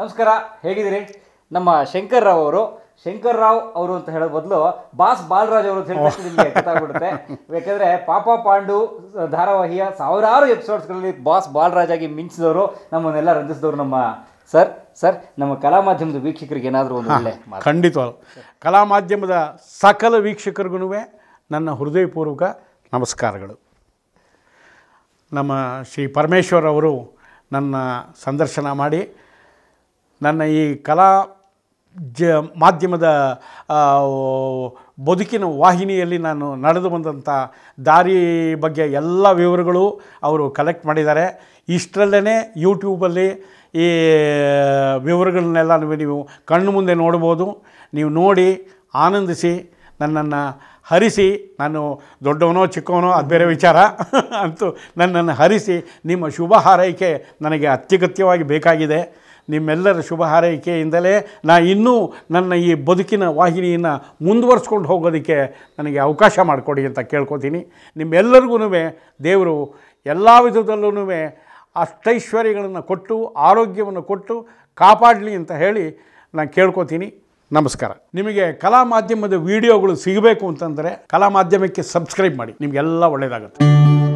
ನಮಸ್ಕಾರ ಹೇಗಿದ್ದೀರಿ ನಮ್ಮ ಶಂಕರ್ ರಾವ್ ಅವರು ಶಂಕರ್ ರಾವ್ ಅವರು ಅಂತ ಹೇಳೋ ಬದಲು ಬಾಸ್ ಬಾಲರಾಜ್ ಅವರು ಅಂತ ಹೇಳಿ ಗೊತ್ತಾಗ್ಬಿಡುತ್ತೆ ಯಾಕಂದ್ರೆ ಪಾಪ ಪಾಂಡು ಧಾರಾವಾಹಿಯ ಸಾವಿರಾರು ಎಪಿಸೋಡ್ಸ್ಗಳಲ್ಲಿ ಬಾಸ್ ಬಾಲರಾಜ್ ಆಗಿ ಮಿಂಚಿದವರು ನಮ್ಮನ್ನೆಲ್ಲ ರಂಜಿಸಿದವರು ನಮ್ಮ ಸರ್ ಸರ್ ನಮ್ಮ ಕಲಾ ಮಾಧ್ಯಮದ ವೀಕ್ಷಕರಿಗೆ ಏನಾದರೂ ಒಂದು ಒಳ್ಳೆ ಖಂಡಿತ ಕಲಾ ಮಾಧ್ಯಮದ ಸಕಲ ವೀಕ್ಷಕರಿಗೂ ನನ್ನ ಹೃದಯಪೂರ್ವಕ ನಮಸ್ಕಾರಗಳು ನಮ್ಮ ಶ್ರೀ ಪರಮೇಶ್ವರ್ ಅವರು ನನ್ನ ಸಂದರ್ಶನ ಮಾಡಿ ನನ್ನ ಈ ಕಲಾ ಜ ಮಾಧ್ಯಮದ ಬದುಕಿನ ವಾಹಿನಿಯಲ್ಲಿ ನಾನು ನಡೆದು ಬಂದಂಥ ದಾರಿ ಬಗ್ಗೆ ಎಲ್ಲ ವಿವರಗಳು ಅವರು ಕಲೆಕ್ಟ್ ಮಾಡಿದ್ದಾರೆ ಇಷ್ಟರಲ್ಲೇ ಯೂಟ್ಯೂಬಲ್ಲಿ ಈ ವಿವರಗಳನ್ನೆಲ್ಲ ನೀವು ಕಣ್ಣು ಮುಂದೆ ನೋಡ್ಬೋದು ನೀವು ನೋಡಿ ಆನಂದಿಸಿ ನನ್ನನ್ನು ಹರಿಸಿ ನಾನು ದೊಡ್ಡವನೋ ಚಿಕ್ಕವನೋ ಅದು ಬೇರೆ ವಿಚಾರ ಅಂತೂ ನನ್ನನ್ನು ಹರಿಸಿ ನಿಮ್ಮ ಶುಭ ಹಾರೈಕೆ ನನಗೆ ಅತ್ಯಗತ್ಯವಾಗಿ ಬೇಕಾಗಿದೆ ನಿಮ್ಮೆಲ್ಲರ ಶುಭ ಹಾರೈಕೆಯಿಂದಲೇ ನಾ ಇನ್ನೂ ನನ್ನ ಈ ಬದುಕಿನ ವಾಹಿನಿಯನ್ನು ಮುಂದುವರ್ಸ್ಕೊಂಡು ಹೋಗೋದಕ್ಕೆ ನನಗೆ ಅವಕಾಶ ಮಾಡಿಕೊಡಿ ಅಂತ ಕೇಳ್ಕೊತೀನಿ ನಿಮ್ಮೆಲ್ಲರಿಗೂ ದೇವರು ಎಲ್ಲ ವಿಧದಲ್ಲೂ ಅಷ್ಟೈಶ್ವರ್ಯಗಳನ್ನು ಕೊಟ್ಟು ಆರೋಗ್ಯವನ್ನು ಕೊಟ್ಟು ಕಾಪಾಡಲಿ ಅಂತ ಹೇಳಿ ನಾನು ಕೇಳ್ಕೊತೀನಿ ನಮಸ್ಕಾರ ನಿಮಗೆ ಕಲಾ ಮಾಧ್ಯಮದ ವಿಡಿಯೋಗಳು ಸಿಗಬೇಕು ಅಂತಂದರೆ ಕಲಾ ಮಾಧ್ಯಮಕ್ಕೆ ಸಬ್ಸ್ಕ್ರೈಬ್ ಮಾಡಿ ನಿಮಗೆಲ್ಲ ಒಳ್ಳೆಯದಾಗುತ್ತೆ